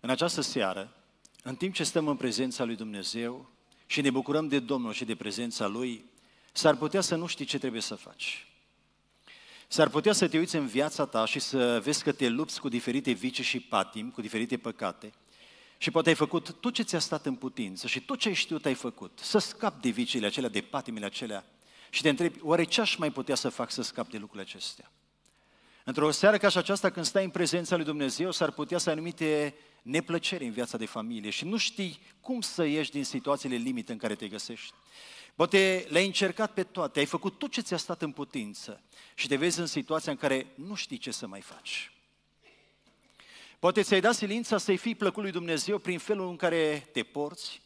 În această seară, în timp ce stăm în prezența lui Dumnezeu și ne bucurăm de Domnul și de prezența Lui, s-ar putea să nu știi ce trebuie să faci. S-ar putea să te uiți în viața ta și să vezi că te lupți cu diferite vicii și patim, cu diferite păcate, și poate ai făcut tot ce ți-a stat în putință și tot ce ai știut ai făcut, să scap de viciile acelea, de patimile acelea, și te întrebi, oare ce aș mai putea să fac să scap de lucrurile acestea? Într-o seară ca și aceasta, când stai în prezența lui Dumnezeu, s-ar putea să ai anumite Neplăcere în viața de familie și nu știi cum să ieși din situațiile limite în care te găsești. Poate le-ai încercat pe toate, ai făcut tot ce ți-a stat în putință și te vezi în situația în care nu știi ce să mai faci. Poate ți-ai dat silința să-i fii plăcut lui Dumnezeu prin felul în care te porți,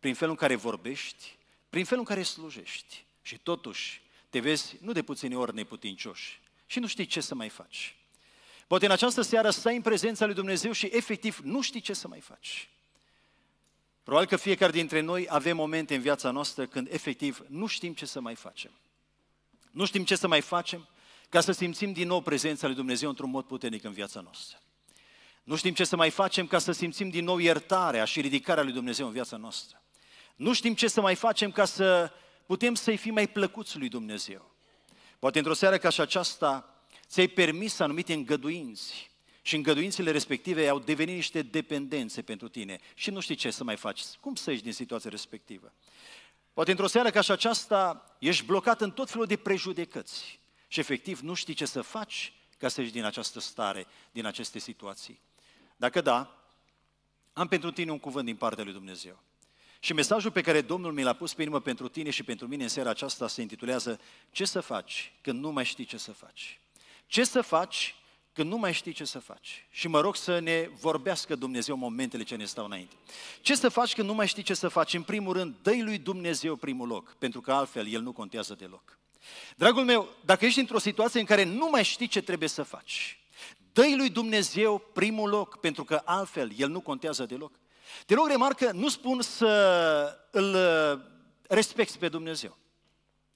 prin felul în care vorbești, prin felul în care slujești. Și totuși te vezi nu de puține ori neputincioși și nu știi ce să mai faci. Poate în această seară stai în prezența lui Dumnezeu și efectiv nu știi ce să mai faci. Probabil că fiecare dintre noi avem momente în viața noastră când efectiv nu știm ce să mai facem. Nu știm ce să mai facem ca să simțim din nou prezența lui Dumnezeu într-un mod puternic în viața noastră. Nu știm ce să mai facem ca să simțim din nou iertarea și ridicarea lui Dumnezeu în viața noastră. Nu știm ce să mai facem ca să putem să-i fim mai plăcuți lui Dumnezeu. Poate într-o seară ca și aceasta ți-ai permis anumite îngăduinți și îngăduințele respective au devenit niște dependențe pentru tine și nu știi ce să mai faci, cum să ieși din situația respectivă. Poate într-o seară ca și aceasta ești blocat în tot felul de prejudecăți și efectiv nu știi ce să faci ca să ieși din această stare, din aceste situații. Dacă da, am pentru tine un cuvânt din partea lui Dumnezeu. Și mesajul pe care Domnul mi l-a pus pe inimă pentru tine și pentru mine în seara aceasta se intitulează Ce să faci când nu mai știi ce să faci? Ce să faci când nu mai știi ce să faci? Și mă rog să ne vorbească Dumnezeu momentele ce ne stau înainte. Ce să faci când nu mai știi ce să faci? În primul rând, dă lui Dumnezeu primul loc, pentru că altfel El nu contează deloc. Dragul meu, dacă ești într-o situație în care nu mai știi ce trebuie să faci, dă lui Dumnezeu primul loc, pentru că altfel El nu contează deloc. Te rog, remarcă, nu spun să îl uh, respecti pe Dumnezeu.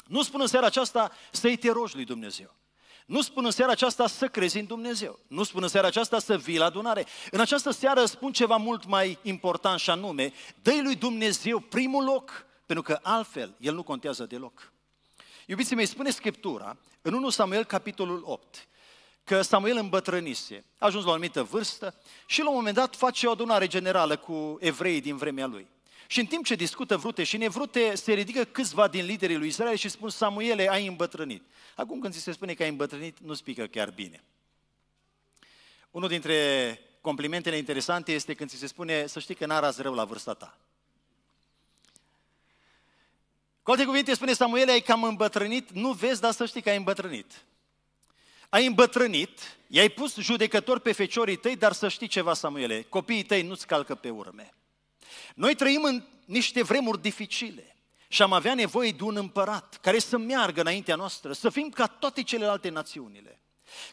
Nu spun în seara aceasta să-i te rogi lui Dumnezeu. Nu spun în seara aceasta să crezi în Dumnezeu. Nu spun în seara aceasta să vii la adunare. În această seară spun ceva mult mai important și anume, dă lui Dumnezeu primul loc, pentru că altfel El nu contează deloc. Iubiții mei, spune Scriptura, în 1 Samuel, capitolul 8, că Samuel îmbătrânise, a ajuns la o anumită vârstă și la un moment dat face o adunare generală cu evrei din vremea lui. Și în timp ce discută vrute și nevrute, se ridică câțiva din liderii lui Israel și spun, Samuele, ai îmbătrânit. Acum când ți se spune că ai îmbătrânit, nu spică chiar bine. Unul dintre complimentele interesante este când ți se spune, să știi că n ras rău la vârsta ta. Cu alte cuvinte, spune Samuel, ai cam îmbătrânit, nu vezi, dar să știi că ai îmbătrânit. Ai îmbătrânit, i-ai pus judecător pe feciorii tăi, dar să știi ceva, Samuele, copiii tăi nu-ți calcă pe urme. Noi trăim în niște vremuri dificile și am avea nevoie de un împărat care să meargă înaintea noastră, să fim ca toate celelalte națiunile.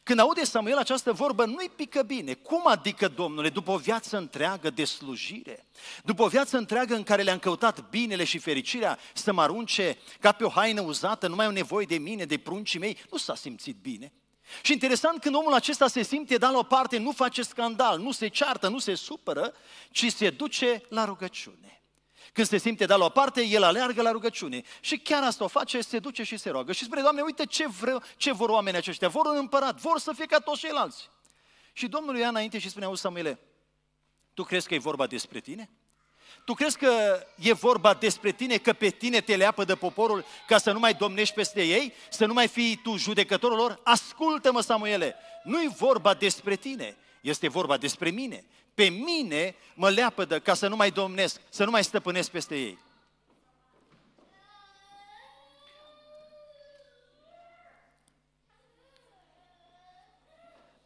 Când aude Samuel această vorbă, nu-i pică bine. Cum adică, Domnule, după o viață întreagă de slujire, după o viață întreagă în care le-am căutat binele și fericirea, să mă arunce ca pe o haină uzată, nu mai au nevoie de mine, de pruncii mei, nu s-a simțit bine. Și interesant când omul acesta se simte dat la o parte, nu face scandal, nu se ceartă, nu se supără, ci se duce la rugăciune. Când se simte dat la o parte, el aleargă la rugăciune. Și chiar asta o face, se duce și se roagă. Și spune, Doamne, uite ce, vreau, ce vor oamenii aceștia. Vor un împărat, vor să fie ca toți ceilalți. Și Domnul ia înainte și spunea, Samuele, tu crezi că e vorba despre tine? Tu crezi că e vorba despre tine, că pe tine te leapă de poporul ca să nu mai domnești peste ei? Să nu mai fii tu judecătorul lor? Ascultă-mă, Samuele, nu e vorba despre tine, este vorba despre mine. Pe mine mă de ca să nu mai domnesc, să nu mai stăpânesc peste ei.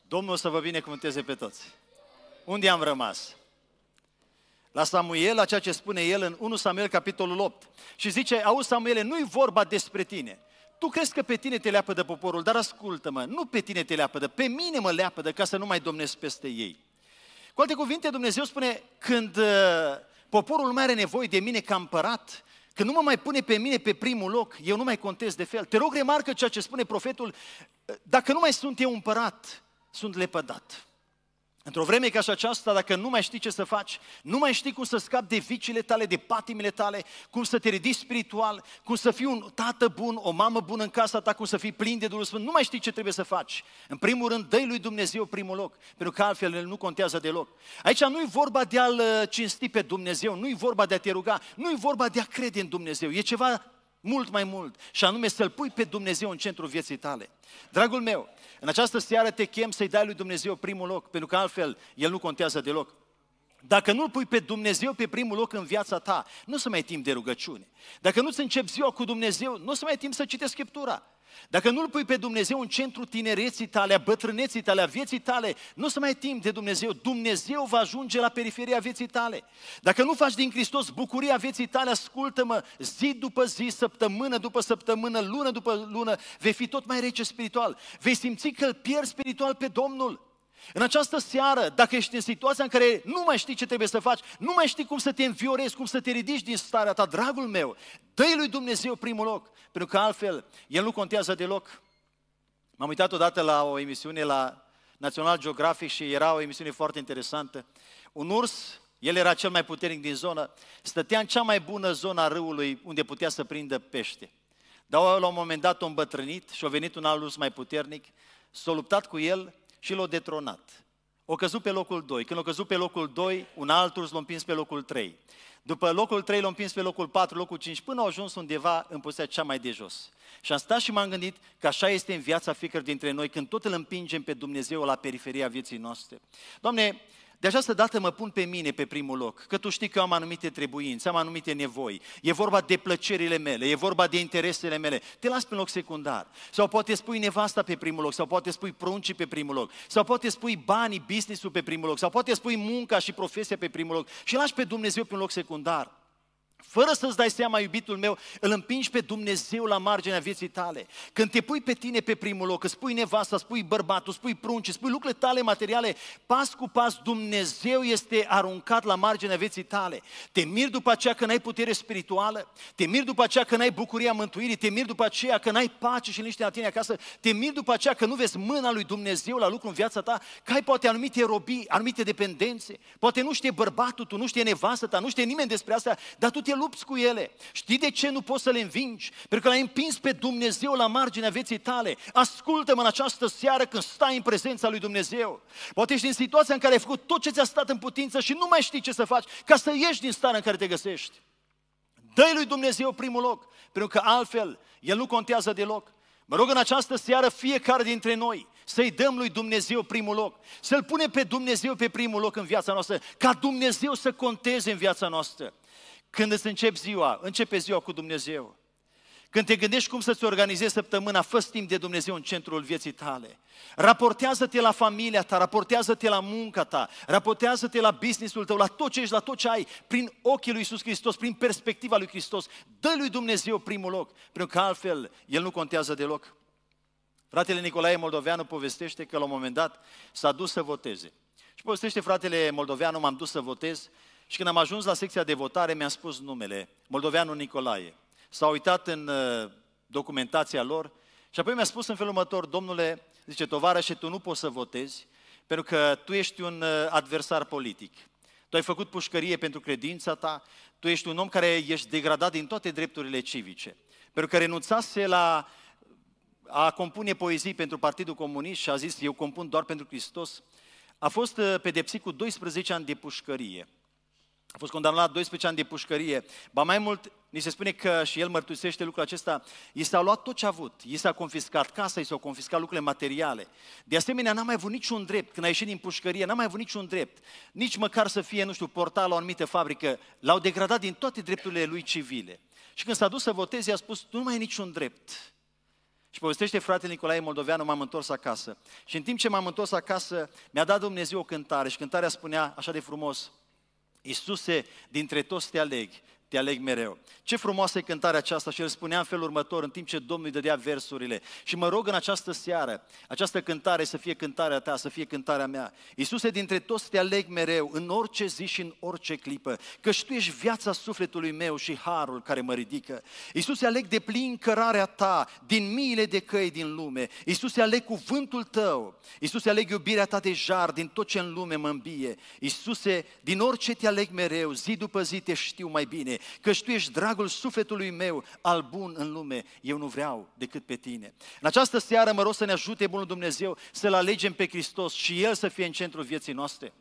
Domnul să vă binecuvânteze pe toți. Unde am rămas? la Samuel, la ceea ce spune el în 1 Samuel, capitolul 8. Și zice, auzi Samuel, nu-i vorba despre tine. Tu crezi că pe tine te leapă de poporul, dar ascultă-mă, nu pe tine te leapă de, pe mine mă leapă de ca să nu mai domnesc peste ei. Cu alte cuvinte, Dumnezeu spune, când uh, poporul mai are nevoie de mine ca împărat, când nu mă mai pune pe mine pe primul loc, eu nu mai contez de fel. Te rog, remarcă ceea ce spune profetul, uh, dacă nu mai sunt eu împărat, sunt lepădat. Într-o vreme ca și aceasta, dacă nu mai știi ce să faci, nu mai știi cum să scapi de vicile tale, de patimile tale, cum să te ridici spiritual, cum să fii un tată bun, o mamă bună în casa ta, cum să fii plin de Duhul Sfânt, nu mai știi ce trebuie să faci. În primul rând, dă lui Dumnezeu primul loc, pentru că altfel el nu contează deloc. Aici nu e vorba de a-L uh, cinsti pe Dumnezeu, nu e vorba de a te ruga, nu e vorba de a crede în Dumnezeu, e ceva mult mai mult, și anume să-L pui pe Dumnezeu în centrul vieții tale. Dragul meu, în această seară te chem să-i dai lui Dumnezeu primul loc, pentru că altfel El nu contează deloc. Dacă nu-L pui pe Dumnezeu pe primul loc în viața ta, nu se să mai ai timp de rugăciune. Dacă nu-ți începi ziua cu Dumnezeu, nu se să mai ai timp să citești Scriptura. Dacă nu-L pui pe Dumnezeu în centrul tinereții tale, a bătrâneții tale, a vieții tale, nu o să mai ai timp de Dumnezeu. Dumnezeu va ajunge la periferia vieții tale. Dacă nu faci din Hristos bucuria vieții tale, ascultă-mă, zi după zi, săptămână după săptămână, lună după lună, vei fi tot mai rece spiritual. Vei simți că îl pierzi spiritual pe Domnul. În această seară, dacă ești în situația în care nu mai știi ce trebuie să faci, nu mai știi cum să te înviorezi, cum să te ridici din starea ta, dragul meu, dă lui Dumnezeu primul loc, pentru că altfel el nu contează deloc. M-am uitat odată la o emisiune la National Geographic și era o emisiune foarte interesantă. Un urs, el era cel mai puternic din zonă, stătea în cea mai bună zonă a râului unde putea să prindă pește. Dar la un moment dat a îmbătrânit și a venit un alt urs mai puternic, s-a luptat cu el și l-a detronat. O căzut pe locul 2. Când o căzut pe locul 2, un altul l-a împins pe locul 3. După locul 3 l-a împins pe locul 4, locul 5, până au ajuns undeva în poziția cea mai de jos. Și am stat și m-am gândit că așa este în viața fiecare dintre noi, când tot îl împingem pe Dumnezeu la periferia vieții noastre. Doamne, de această dată mă pun pe mine pe primul loc, că tu știi că eu am anumite trebuințe, am anumite nevoi. E vorba de plăcerile mele, e vorba de interesele mele. Te las pe loc secundar. Sau poate spui nevasta pe primul loc, sau poate spui pruncii pe primul loc, sau poate spui banii, business-ul pe primul loc, sau poate spui munca și profesia pe primul loc și lași pe Dumnezeu pe un loc secundar fără să-ți dai seama, iubitul meu, îl împingi pe Dumnezeu la marginea vieții tale. Când te pui pe tine pe primul loc, îți pui nevasta, spui bărbatul, spui prunci, spui lucrurile tale materiale, pas cu pas Dumnezeu este aruncat la marginea vieții tale. Te miri după aceea că n-ai putere spirituală, te miri după aceea că n-ai bucuria mântuirii, te miri după aceea că n-ai pace și liniște la tine acasă, te miri după aceea că nu vezi mâna lui Dumnezeu la lucru în viața ta, că ai poate anumite robii, anumite dependențe, poate nu știe bărbatul, tu nu știe nevasta ta, nu știe nimeni despre asta, dar tu te lupți cu ele. Știi de ce nu poți să le învingi? Pentru că l-ai împins pe Dumnezeu la marginea vieții tale. Ascultă-mă în această seară când stai în prezența lui Dumnezeu. Poate ești în situația în care ai făcut tot ce ți-a stat în putință și nu mai știi ce să faci ca să ieși din starea în care te găsești. Dă-i lui Dumnezeu primul loc, pentru că altfel el nu contează deloc. Mă rog în această seară fiecare dintre noi să-i dăm lui Dumnezeu primul loc, să-L punem pe Dumnezeu pe primul loc în viața noastră, ca Dumnezeu să conteze în viața noastră. Când îți începi ziua, începe ziua cu Dumnezeu. Când te gândești cum să-ți organizezi săptămâna, fă timp de Dumnezeu în centrul vieții tale. Raportează-te la familia ta, raportează-te la munca ta, raportează-te la businessul tău, la tot ce ești, la tot ce ai, prin ochii lui Iisus Hristos, prin perspectiva lui Hristos. Dă lui Dumnezeu primul loc, pentru că altfel El nu contează deloc. Fratele Nicolae Moldoveanu povestește că la un moment dat s-a dus să voteze. Și povestește fratele Moldoveanu, m-am dus să votez și când am ajuns la secția de votare, mi-a spus numele, Moldoveanu Nicolae. S-a uitat în uh, documentația lor și apoi mi-a spus în felul următor, domnule, zice, tovarășe, tu nu poți să votezi pentru că tu ești un uh, adversar politic. Tu ai făcut pușcărie pentru credința ta, tu ești un om care ești degradat din toate drepturile civice, pentru că renunțase la a compune poezii pentru Partidul Comunist și a zis, eu compun doar pentru Hristos, a fost uh, pedepsit cu 12 ani de pușcărie. A fost condamnat la 12 ani de pușcărie. Ba mai mult, ni se spune că, și el mărturisește lucrul acesta, i s-a luat tot ce a avut, i s-a confiscat casa, i s-au confiscat lucrurile materiale. De asemenea, n-a mai avut niciun drept, când a ieșit din pușcărie, n-a mai avut niciun drept, nici măcar să fie, nu știu, portal la o anumită fabrică, l-au degradat din toate drepturile lui civile. Și când s-a dus să voteze, i-a spus, nu mai ai niciun drept. Și povestește fratele Nicolae Moldoveanu, m-am întors acasă. Și în timp ce m-am întors acasă, mi-a dat Dumnezeu o cântare și cântarea spunea așa de frumos, Iisuse, dintre toți te aleg te aleg mereu. Ce frumoasă e cântarea aceasta și el spunea în felul următor, în timp ce Domnul îi dădea versurile. Și mă rog în această seară, această cântare să fie cântarea ta, să fie cântarea mea. Iisuse, dintre toți te aleg mereu, în orice zi și în orice clipă, căci Tu ești viața sufletului meu și harul care mă ridică. Iisuse, aleg de plin cărarea Ta din miile de căi din lume. Iisuse, aleg cuvântul Tău. Iisuse, aleg iubirea Ta de jar din tot ce în lume mă îmbie. Iisuse, din orice te aleg mereu, zi după zi te știu mai bine că tu ești dragul sufletului meu, al bun în lume, eu nu vreau decât pe tine. În această seară mă rog să ne ajute Bunul Dumnezeu să-L alegem pe Hristos și El să fie în centrul vieții noastre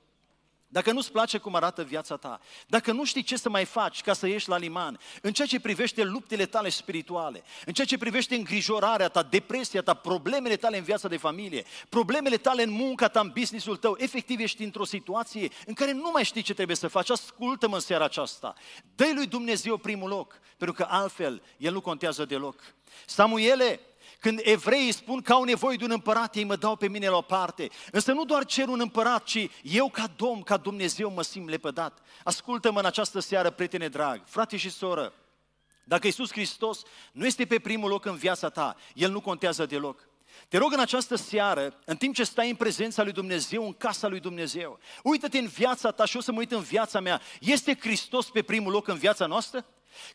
dacă nu-ți place cum arată viața ta, dacă nu știi ce să mai faci ca să ieși la liman, în ceea ce privește luptele tale spirituale, în ceea ce privește îngrijorarea ta, depresia ta, problemele tale în viața de familie, problemele tale în munca ta, în businessul tău, efectiv ești într-o situație în care nu mai știi ce trebuie să faci, ascultă-mă în seara aceasta. Dă-i lui Dumnezeu primul loc, pentru că altfel El nu contează deloc. Samuele, când evreii spun că au nevoie de un împărat, ei mă dau pe mine la o parte. Însă nu doar cer un împărat, ci eu ca domn, ca Dumnezeu mă simt lepădat. Ascultă-mă în această seară, prietene drag, frate și soră, dacă Isus Hristos nu este pe primul loc în viața ta, El nu contează deloc. Te rog în această seară, în timp ce stai în prezența lui Dumnezeu, în casa lui Dumnezeu, uită-te în viața ta și o să mă uit în viața mea. Este Hristos pe primul loc în viața noastră?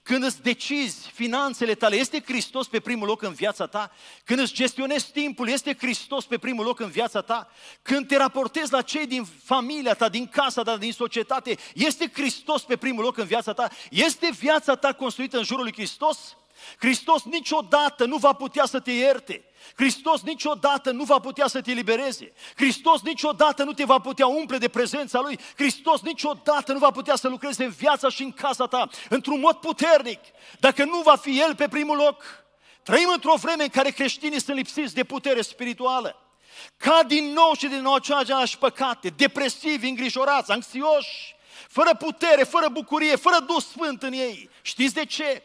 Când îți decizi finanțele tale, este Hristos pe primul loc în viața ta? Când îți gestionezi timpul, este Hristos pe primul loc în viața ta? Când te raportezi la cei din familia ta, din casa ta, din societate, este Hristos pe primul loc în viața ta? Este viața ta construită în jurul lui Hristos? Hristos niciodată nu va putea să te ierte. Hristos niciodată nu va putea să te libereze. Hristos niciodată nu te va putea umple de prezența Lui. Hristos niciodată nu va putea să lucreze în viața și în casa ta într-un mod puternic. Dacă nu va fi El pe primul loc, trăim într-o vreme în care creștinii sunt lipsiți de putere spirituală. Ca din nou și din nou aceleași păcate, depresivi, îngrijorați, anxioși, fără putere, fără bucurie, fără dus sfânt în ei. Știți de ce?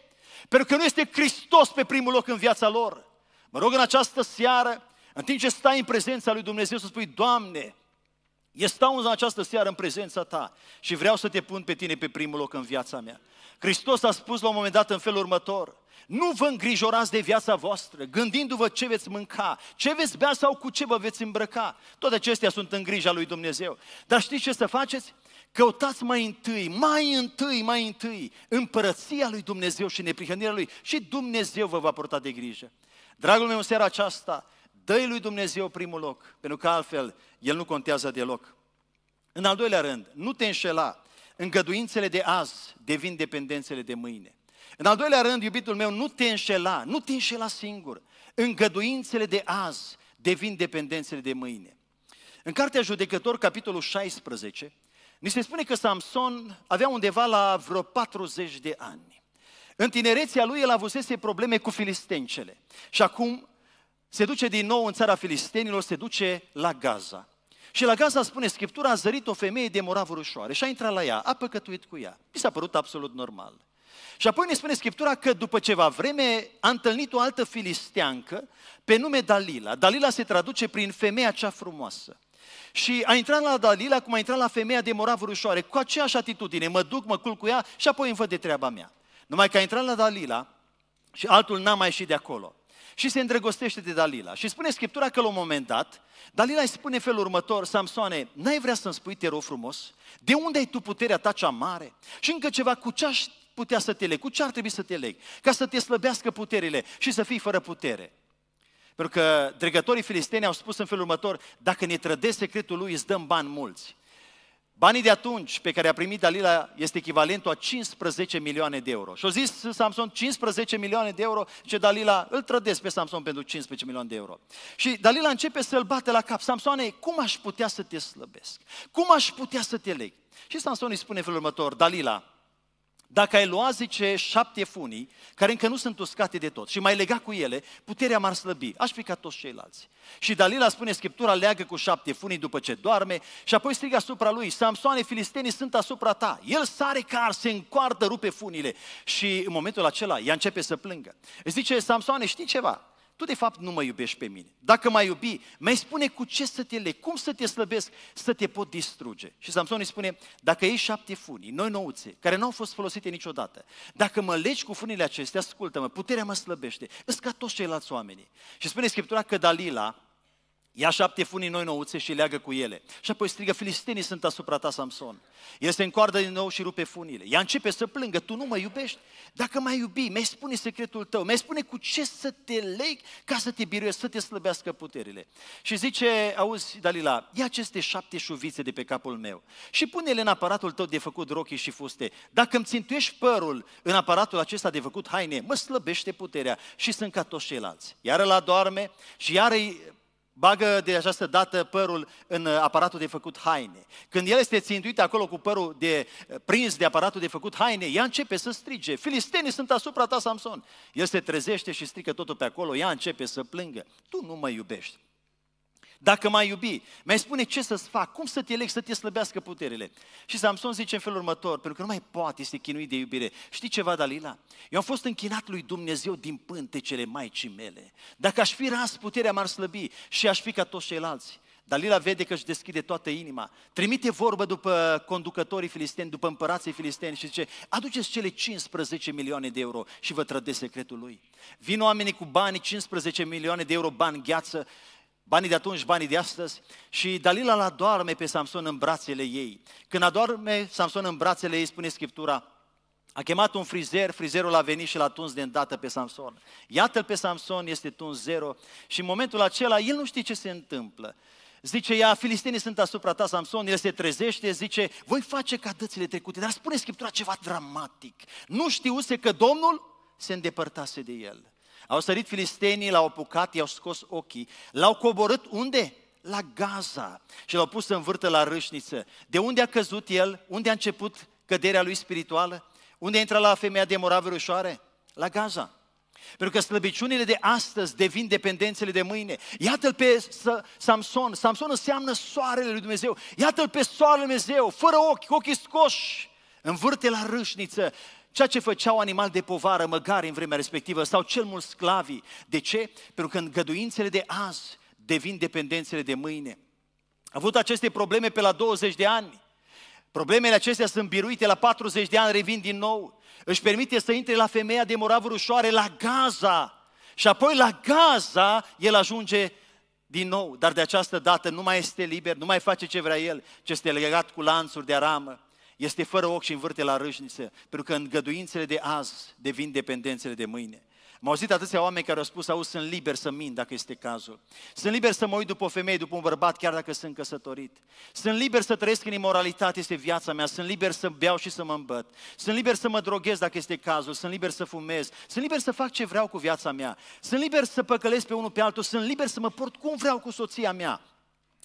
Pentru că nu este Hristos pe primul loc în viața lor. Mă rog în această seară, în timp ce stai în prezența lui Dumnezeu, să spui, Doamne, eu stau în această seară în prezența ta și vreau să te pun pe tine pe primul loc în viața mea. Hristos a spus la un moment dat în felul următor, nu vă îngrijorați de viața voastră, gândindu-vă ce veți mânca, ce veți bea sau cu ce vă veți îmbrăca. Toate acestea sunt în grija lui Dumnezeu. Dar știți ce să faceți? Căutați mai întâi, mai întâi, mai întâi împărăția lui Dumnezeu și neprihănirea lui și Dumnezeu vă va purta de grijă. Dragul meu, în seara aceasta, dă lui Dumnezeu primul loc, pentru că altfel El nu contează deloc. În al doilea rând, nu te înșela, îngăduințele de azi devin dependențele de mâine. În al doilea rând, iubitul meu, nu te înșela, nu te înșela singur. Îngăduințele de azi devin dependențele de mâine. În Cartea Judecător, capitolul 16, Ni se spune că Samson avea undeva la vreo 40 de ani. În tinerețea lui el avusese probleme cu filistencele. Și acum se duce din nou în țara filistenilor, se duce la Gaza. Și la Gaza, spune Scriptura, a zărit o femeie de moravă ușoare și a intrat la ea, a păcătuit cu ea. Mi s-a părut absolut normal. Și apoi ne spune Scriptura că după ceva vreme a întâlnit o altă filisteancă pe nume Dalila. Dalila se traduce prin femeia cea frumoasă. Și a intrat la Dalila cum a intrat la femeia de moravuri ușoare, cu aceeași atitudine, mă duc, mă culc cu ea și apoi îmi văd de treaba mea. Numai că a intrat la Dalila și altul n-a mai ieșit de acolo. Și se îndrăgostește de Dalila. Și spune Scriptura că la un moment dat, Dalila îi spune felul următor, Samsoane, n-ai vrea să-mi spui, te rog frumos, de unde ai tu puterea ta cea mare? Și încă ceva, cu ce aș putea să te leg? Cu ce ar trebui să te leg? Ca să te slăbească puterile și să fii fără putere. Pentru că dregătorii filisteni au spus în felul următor, dacă ne trădește secretul lui, îți dăm bani mulți. Banii de atunci pe care a primit Dalila este echivalentul a 15 milioane de euro. Și-a zis Samson, 15 milioane de euro, ce Dalila, îl trădesc pe Samson pentru 15 milioane de euro. Și Dalila începe să-l bate la cap. Samsoane, cum aș putea să te slăbesc? Cum aș putea să te leg? Și Samson îi spune în felul următor, Dalila, dacă ai luat, zice, șapte funii, care încă nu sunt uscate de tot, și mai lega cu ele, puterea m-ar slăbi. Aș fi ca toți ceilalți. Și Dalila spune, Scriptura leagă cu șapte funii după ce doarme și apoi strigă asupra lui, Samsoane, filistenii sunt asupra ta. El sare car, se încoardă, rupe funile. Și în momentul acela, ea începe să plângă. Îi zice, Samsoane, știi ceva? tu de fapt nu mă iubești pe mine. Dacă mă iubi, mai spune cu ce să te leg, cum să te slăbesc, să te pot distruge. Și Samson îi spune, dacă ei șapte funii, noi nouțe, care nu au fost folosite niciodată, dacă mă legi cu funile acestea, ascultă-mă, puterea mă slăbește, îți ca toți ceilalți oameni. Și spune Scriptura că Dalila, Ia șapte funii noi nouțe și leagă cu ele. Și apoi strigă, filistenii sunt asupra ta, Samson. El se încoardă din nou și rupe funile. Ea începe să plângă, tu nu mă iubești? Dacă mai iubi, mi-ai spune secretul tău, mi-ai spune cu ce să te leg ca să te biruiesc, să te slăbească puterile. Și zice, auzi, Dalila, ia aceste șapte șuvițe de pe capul meu și pune-le în aparatul tău de făcut rochii și fuste. Dacă îmi țintuiești părul în aparatul acesta de făcut haine, mă slăbește puterea și sunt ca toți ceilalți. Iară la doarme și iară Bagă de această dată părul în aparatul de făcut haine. Când el este țintuit acolo cu părul de, prins de aparatul de făcut haine, ea începe să strige. Filistenii sunt asupra ta, Samson. El se trezește și strică totul pe acolo, ea începe să plângă. Tu nu mă iubești. Dacă m-ai iubi, mai spune ce să-ți fac, cum să te eleg, să te slăbească puterile. Și Samson zice în felul următor, pentru că nu mai poate, este chinuit de iubire. Știi ceva, Dalila? Eu am fost închinat lui Dumnezeu din pântecele maicii mele. Dacă aș fi ras, puterea m-ar slăbi și aș fi ca toți ceilalți. Dalila vede că își deschide toată inima. Trimite vorbă după conducătorii filisteni, după împărații filisteni și zice, aduceți cele 15 milioane de euro și vă trădeți secretul lui. Vin oamenii cu banii, 15 milioane de euro, bani gheață Banii de atunci, banii de astăzi. Și Dalila la doarme pe Samson în brațele ei. Când adorme Samson în brațele ei, spune Scriptura, a chemat un frizer, frizerul a venit și l-a tuns de îndată pe Samson. Iată-l pe Samson, este tuns zero și în momentul acela el nu știe ce se întâmplă. Zice ea, filistenii sunt asupra ta, Samson, el se trezește, zice, voi face ca dățile trecute, dar spune Scriptura ceva dramatic. Nu știuse că Domnul se îndepărtase de el. Au sărit filistenii, l-au apucat, i-au scos ochii, l-au coborât unde? La Gaza și l-au pus în vârtă la râșniță. De unde a căzut el? Unde a început căderea lui spirituală? Unde a intrat la femeia de moravă rușoare? La Gaza. Pentru că slăbiciunile de astăzi devin dependențele de mâine. Iată-l pe Samson. Samson înseamnă soarele lui Dumnezeu. Iată-l pe soarele lui Dumnezeu, fără ochi, cu ochii scoși, învârte la râșniță Ceea ce făceau animal de povară, măgari în vremea respectivă, sau cel mult sclavii. De ce? Pentru că îngăduințele de azi devin dependențele de mâine. A avut aceste probleme pe la 20 de ani. Problemele acestea sunt biruite, la 40 de ani revin din nou. Își permite să intre la femeia de moravuri ușoare, la Gaza. Și apoi la Gaza el ajunge din nou, dar de această dată nu mai este liber, nu mai face ce vrea el, ce este legat cu lanțuri de aramă. Este fără ochi și învârte la râșniță, pentru că îngăduințele de azi devin dependențele de mâine. M-au auzit atâția oameni care au spus, au sunt liber să mint dacă este cazul. Sunt liber să mă uit după o femeie, după un bărbat, chiar dacă sunt căsătorit. Sunt liber să trăiesc în imoralitate, este viața mea. Sunt liber să beau și să mă îmbăt. Sunt liber să mă droghez dacă este cazul. Sunt liber să fumez. Sunt liber să fac ce vreau cu viața mea. Sunt liber să păcălesc pe unul pe altul. Sunt liber să mă port cum vreau cu soția mea.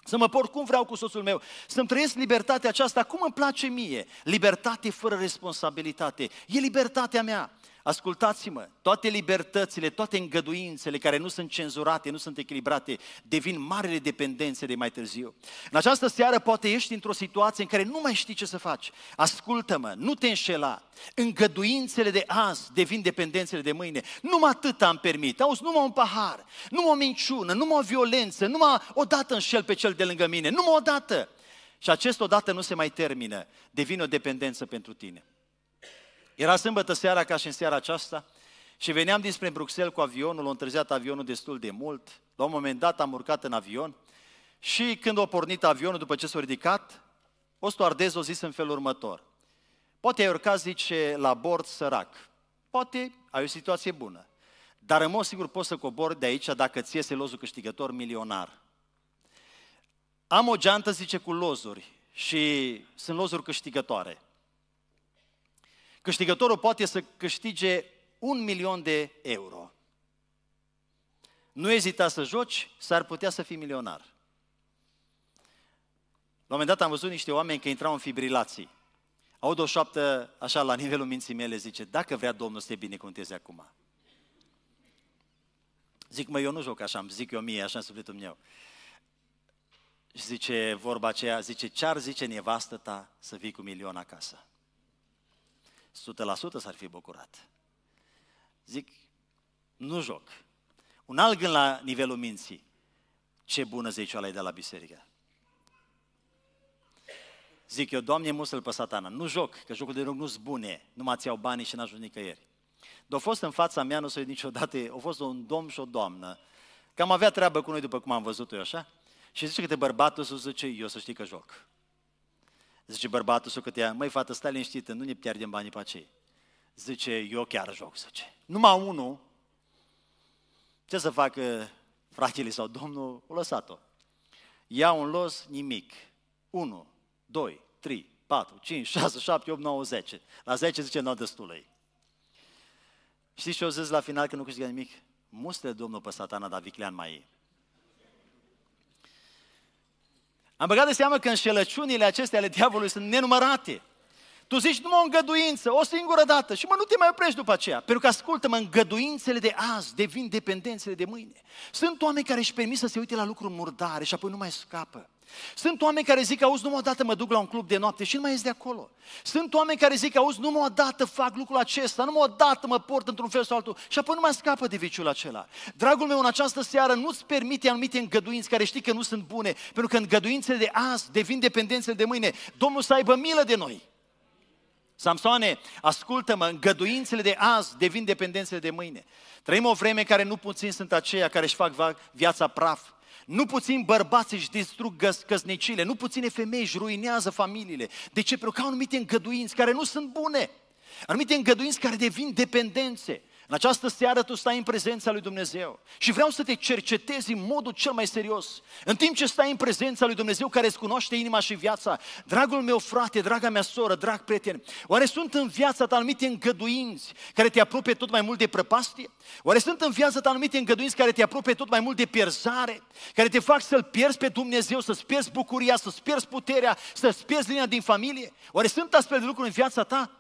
Să mă port cum vreau cu soțul meu, să-mi trăiesc libertatea aceasta cum îmi place mie. Libertate fără responsabilitate. E libertatea mea. Ascultați-mă, toate libertățile, toate îngăduințele care nu sunt cenzurate, nu sunt echilibrate, devin marele dependențe de mai târziu. În această seară poate ești într-o situație în care nu mai știi ce să faci. Ascultă-mă, nu te înșela. Îngăduințele de azi devin dependențele de mâine. Numai atât am permit. Auzi, numai un pahar, numai o minciună, numai o violență, numai odată înșel pe cel de lângă mine, numai odată. Și acest odată nu se mai termină, devine o dependență pentru tine. Era sâmbătă seara ca și în seara aceasta și veneam dinspre Bruxelles cu avionul, a întârziat avionul destul de mult. La un moment dat am urcat în avion și când a pornit avionul, după ce s-a ridicat, o stoardez o zis în felul următor. Poate ai urcat, zice, la bord sărac. Poate ai o situație bună. Dar în mod sigur poți să cobori de aici dacă ți iese lozul câștigător milionar. Am o geantă, zice, cu lozuri și sunt lozuri câștigătoare. Câștigătorul poate să câștige un milion de euro. Nu ezita să joci, s-ar putea să fii milionar. La un moment dat am văzut niște oameni că intrau în fibrilații. Aud o șoaptă, așa, la nivelul minții mele, zice, dacă vrea Domnul să te binecuvânteze acum. Zic, mă, eu nu joc așa, zic eu mie, așa în sufletul meu. Și zice vorba aceea, zice, ce-ar zice nevastă ta să vii cu milion acasă? 100% s-ar fi bucurat. Zic, nu joc. Un alt gând la nivelul minții. Ce bună zecioala e de la biserică. Zic eu, Doamne, musel pe satana. Nu joc, că jocul de rug nu-s bune. Nu mă iau banii și n-ajung nicăieri. Dar a fost în fața mea, nu s-a niciodată, a fost un domn și o doamnă. Cam avea treabă cu noi după cum am văzut eu așa. Și zice că bărbatul să zice, eu să știi că joc. Zice bărbatul său către ea, măi fată, stai liniștită, nu ne pierdem banii pe aceea. Zice, eu chiar joc, zice. Numai unul, ce să facă fratele sau domnul, o lăsat-o. Ia un los, nimic. 1, 2, 3, 4, 5, 6, 7, 8, 9, 10. La 10 zice, nu destulei. Știți ce o zis la final că nu câștigă nimic? Mustre domnul pe satana, dar viclean mai e. Am băgat de seamă că înșelăciunile acestea ale diavolului sunt nenumărate. Tu zici numai o îngăduință, o singură dată și mă, nu te mai oprești după aceea. Pentru că, ascultă-mă, îngăduințele de azi devin dependențele de mâine. Sunt oameni care își permit să se uite la lucruri murdare și apoi nu mai scapă. Sunt oameni care zic, auzi, numai o dată mă duc la un club de noapte și nu mai ies de acolo. Sunt oameni care zic, auzi, numai o dată fac lucrul acesta, numai o dată mă port într-un fel sau altul și apoi nu mai scapă de viciul acela. Dragul meu, în această seară nu-ți permite anumite îngăduințe care știi că nu sunt bune, pentru că îngăduințele de azi devin dependențele de mâine. Domnul să aibă milă de noi. Samsoane, ascultă-mă, îngăduințele de azi devin dependențele de mâine. Trăim o vreme care nu puțin sunt aceia care își fac viața praf nu puțin bărbați își distrug căsnicile, nu puține femei își ruinează familiile. De ce? Pentru că au anumite îngăduinți care nu sunt bune. Anumite îngăduinți care devin dependențe. În această seară tu stai în prezența lui Dumnezeu și vreau să te cercetezi în modul cel mai serios. În timp ce stai în prezența lui Dumnezeu care îți cunoaște inima și viața, dragul meu frate, draga mea soră, drag prieten, oare sunt în viața ta anumite îngăduinți care te apropie tot mai mult de prăpastie? Oare sunt în viața ta anumite îngăduinți care te apropie tot mai mult de pierzare? Care te fac să-L pierzi pe Dumnezeu, să-ți pierzi bucuria, să-ți pierzi puterea, să-ți pierzi linia din familie? Oare sunt astfel de lucruri în viața ta?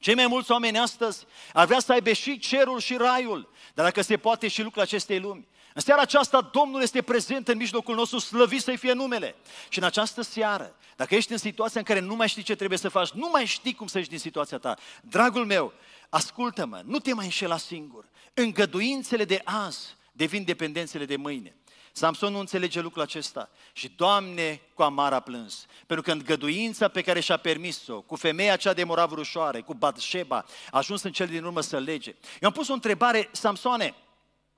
Cei mai mulți oameni astăzi ar vrea să aibă și cerul și raiul, dar dacă se poate și lucrul acestei lumi. În seara aceasta Domnul este prezent în mijlocul nostru, slăvit să-i fie numele. Și în această seară, dacă ești în situația în care nu mai știi ce trebuie să faci, nu mai știi cum să ieși din situația ta, dragul meu, ascultă-mă, nu te mai înșela singur. Îngăduințele de azi devin dependențele de mâine. Samson nu înțelege lucrul acesta și Doamne cu amar a plâns, pentru că îngăduința pe care și-a permis-o, cu femeia cea de morav ușoare, cu Batșeba, a ajuns în cel din urmă să lege. Eu am pus o întrebare, Samsoane,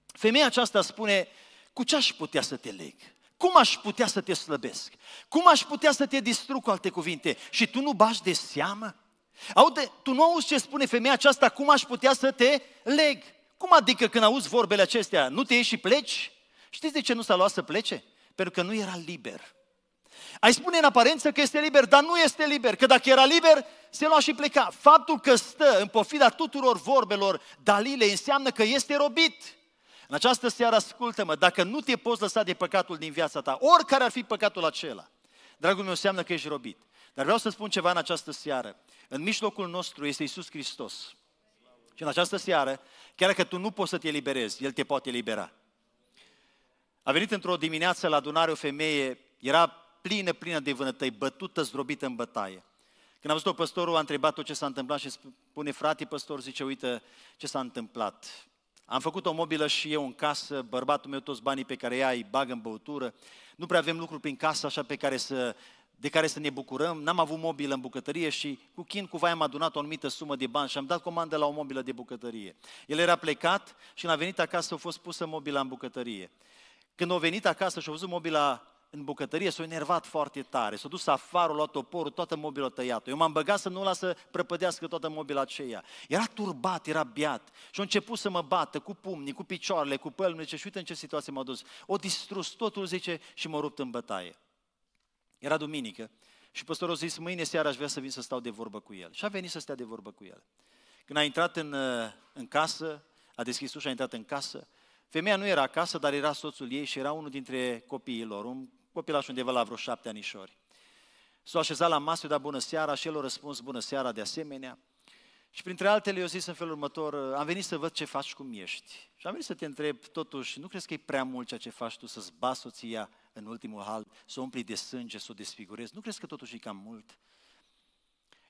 femeia aceasta spune, cu ce aș putea să te leg? Cum aș putea să te slăbesc? Cum aș putea să te distrug cu alte cuvinte? Și tu nu bași de seamă? Aude, tu nu auzi ce spune femeia aceasta, cum aș putea să te leg? Cum adică când auzi vorbele acestea, nu te ieși și pleci? Știți de ce nu s-a luat să plece? Pentru că nu era liber. Ai spune în aparență că este liber, dar nu este liber, că dacă era liber, se lua și pleca. Faptul că stă în pofida tuturor vorbelor Dalile înseamnă că este robit. În această seară ascultă-mă, dacă nu te poți lăsa de păcatul din viața ta, oricare ar fi păcatul acela, dragul meu, înseamnă că ești robit. Dar vreau să spun ceva în această seară. În mijlocul nostru este Isus Hristos. Și în această seară, chiar că tu nu poți să te eliberezi, El te poate elibera. A venit într-o dimineață la adunare o femeie, era plină, plină de vânătăi, bătută, zdrobită în bătaie. Când a văzut-o, păstorul a întrebat-o ce s-a întâmplat și spune, frate, păstor, zice, uite ce s-a întâmplat. Am făcut o mobilă și eu în casă, bărbatul meu toți banii pe care i îi bag în băutură, nu prea avem lucruri prin casă așa pe care să, de care să ne bucurăm, n-am avut mobilă în bucătărie și cu chin cu vai am adunat o anumită sumă de bani și am dat comandă la o mobilă de bucătărie. El era plecat și când a venit acasă a fost pusă mobila în bucătărie. Când au venit acasă și au văzut mobila în bucătărie, s-a enervat foarte tare, s-a dus afară, a luat toporul, toată mobila tăiată. Eu m-am băgat să nu las să prăpădească toată mobila aceea. Era turbat, era biat și a început să mă bată cu pumnii, cu picioarele, cu zice, și uite în ce situație m-a dus. O distrus totul, zice, și m-a rupt în bătaie. Era duminică și păstorul a zis, mâine seara aș vrea să vin să stau de vorbă cu el. Și a venit să stea de vorbă cu el. Când a intrat în, uh, în casă, a deschis ușa, a intrat în casă, Femeia nu era acasă, dar era soțul ei și era unul dintre copiii lor, un copilaș undeva la vreo șapte anișori. S-a așezat la masă, da bună seara și el a răspuns bună seara de asemenea. Și printre altele eu zis în felul următor, am venit să văd ce faci cum ești. Și am venit să te întreb, totuși, nu crezi că e prea mult ceea ce faci tu să-ți ba soția în ultimul hal, să o umpli de sânge, să o desfigurezi? Nu crezi că totuși e cam mult?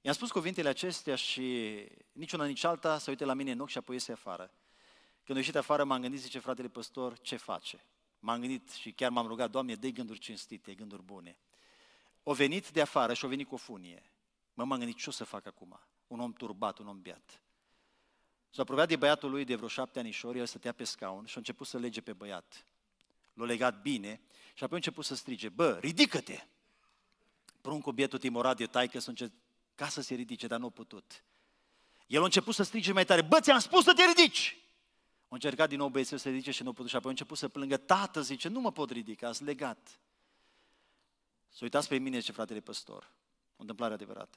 I-am spus cuvintele acestea și nici una, nici alta să uite la mine în ochi și apoi iese afară. Când a ieșit afară, m-am gândit, zice fratele păstor, ce face? M-am gândit și chiar m-am rugat, Doamne, dă gânduri cinstite, gânduri bune. O venit de afară și o venit cu o funie. Mă m-am gândit, ce o să fac acum? Un om turbat, un om biat. S-a apropiat de băiatul lui de vreo șapte anișori, el stătea pe scaun și a început să lege pe băiat. L-a legat bine și apoi a început să strige, bă, ridică-te! Pruncul bietul timorat de taică să încerc ca să se ridice, dar nu a putut. El a început să strige mai tare, bă, ți-am spus să te ridici! O încercat din nou băieții să se ridice și nu putut și apoi a început să plângă. Tată, zice, nu mă pot ridica, ați legat. Să uitați pe mine, ce fratele păstor. O întâmplare adevărată.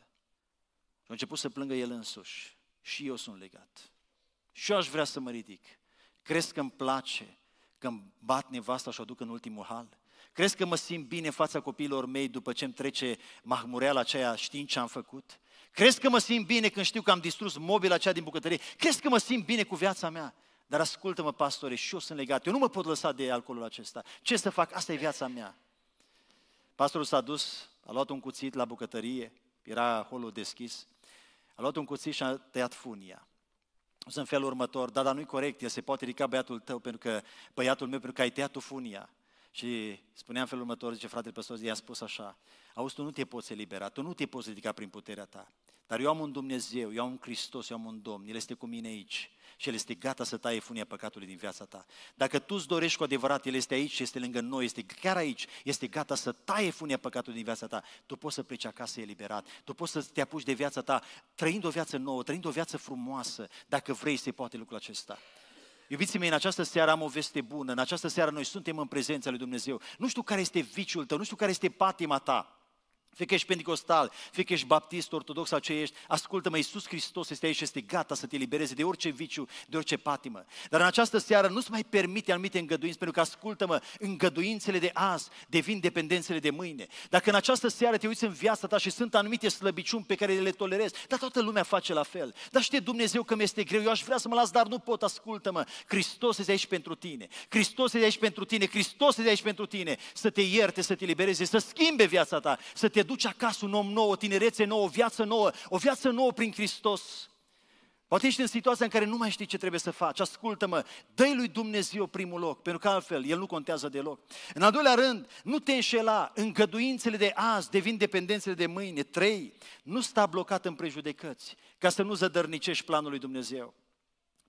Și a început să plângă el însuși. Și eu sunt legat. Și eu aș vrea să mă ridic. Crezi că îmi place că îmi bat nevasta și o duc în ultimul hal? Crezi că mă simt bine în fața copiilor mei după ce îmi trece mahmureala aceea știind ce am făcut? Crezi că mă simt bine când știu că am distrus mobila aceea din bucătărie? Crezi că mă simt bine cu viața mea? Dar ascultă-mă, pastore, și eu sunt legat. Eu nu mă pot lăsa de alcoolul acesta. Ce să fac? Asta e viața mea. Pastorul s-a dus, a luat un cuțit la bucătărie, era holul deschis, a luat un cuțit și a tăiat funia. Sunt în felul următor, da, dar nu-i corect, el se poate ridica băiatul tău, pentru că, băiatul meu, pentru că ai tăiat tu funia. Și spunea în felul următor, zice fratele păstor, i-a spus așa, auzi, tu nu te poți elibera, tu nu te poți ridica prin puterea ta, dar eu am un Dumnezeu, eu am un Hristos, eu am un Domn, El este cu mine aici și El este gata să taie funia păcatului din viața ta. Dacă tu îți dorești cu adevărat, El este aici, este lângă noi, este chiar aici, este gata să taie funia păcatului din viața ta, tu poți să pleci acasă eliberat, tu poți să te apuci de viața ta, trăind o viață nouă, trăind o viață frumoasă, dacă vrei să poate lucrul acesta. Iubiții mei, în această seară am o veste bună, în această seară noi suntem în prezența lui Dumnezeu. Nu știu care este viciul tău, nu știu care este patima ta, fie că ești pentecostal, fie că ești baptist, ortodox sau ce ești, ascultă-mă, Iisus Hristos este aici și este gata să te libereze de orice viciu, de orice patimă. Dar în această seară nu-ți mai permite anumite îngăduințe, pentru că, ascultă-mă, îngăduințele de azi devin dependențele de mâine. Dacă în această seară te uiți în viața ta și sunt anumite slăbiciuni pe care le tolerezi, dar toată lumea face la fel. Dar știe Dumnezeu că mi-este greu, eu aș vrea să mă las, dar nu pot, ascultă-mă. Hristos este aici pentru tine, Hristos este aici pentru tine, Hristos este aici pentru tine, să te ierte, să te libereze, să schimbe viața ta, să te duci acasă un om nou, o tinerețe nouă, o viață nouă, o viață nouă prin Hristos. Poate ești în situația în care nu mai știi ce trebuie să faci, ascultă-mă, dă lui Dumnezeu primul loc, pentru că altfel El nu contează deloc. În al doilea rând, nu te înșela, îngăduințele de azi devin dependențele de mâine. Trei, nu sta blocat în prejudecăți, ca să nu zădărnicești planul lui Dumnezeu.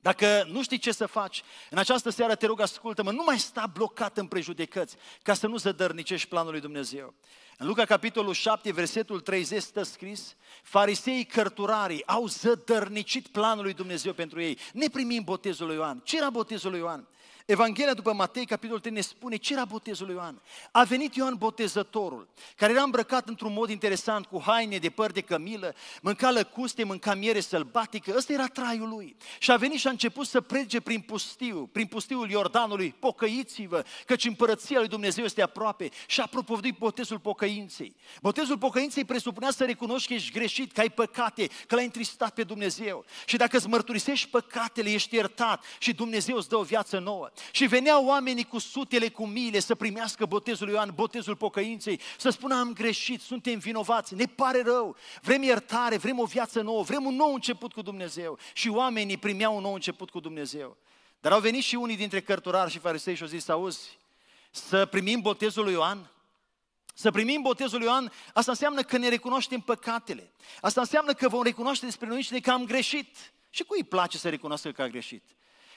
Dacă nu știi ce să faci, în această seară te rog, ascultă-mă, nu mai sta blocat în prejudecăți, ca să nu zădărnicești planul lui Dumnezeu. În Luca capitolul 7, versetul 30 stă scris, fariseii cărturarii au zădărnicit planul lui Dumnezeu pentru ei, ne primim botezul lui Ioan. Ce era botezul lui Ioan? Evanghelia după Matei, capitolul 3, ne spune ce era botezul lui Ioan. A venit Ioan botezătorul, care era îmbrăcat într-un mod interesant, cu haine de păr de cămilă, mânca lăcuste, mânca miere sălbatică, ăsta era traiul lui. Și a venit și a început să predice prin pustiu, prin pustiul Iordanului, pocăiți-vă, căci împărăția lui Dumnezeu este aproape. Și a propovăduit botezul pocăinței. Botezul pocăinței presupunea să recunoști că ești greșit, că ai păcate, că l-ai întristat pe Dumnezeu. Și dacă îți mărturisești păcatele, ești iertat și Dumnezeu îți dă o viață nouă și veneau oamenii cu sutele, cu miile să primească botezul lui Ioan, botezul pocăinței, să spună am greșit, suntem vinovați, ne pare rău, vrem iertare, vrem o viață nouă, vrem un nou început cu Dumnezeu. Și oamenii primeau un nou început cu Dumnezeu. Dar au venit și unii dintre cărturari și farisei și au zis, auzi, să primim botezul lui Ioan, să primim botezul lui Ioan, asta înseamnă că ne recunoaștem păcatele. Asta înseamnă că vom recunoaște despre noi și că am greșit. Și cui îi place să recunoască că a greșit?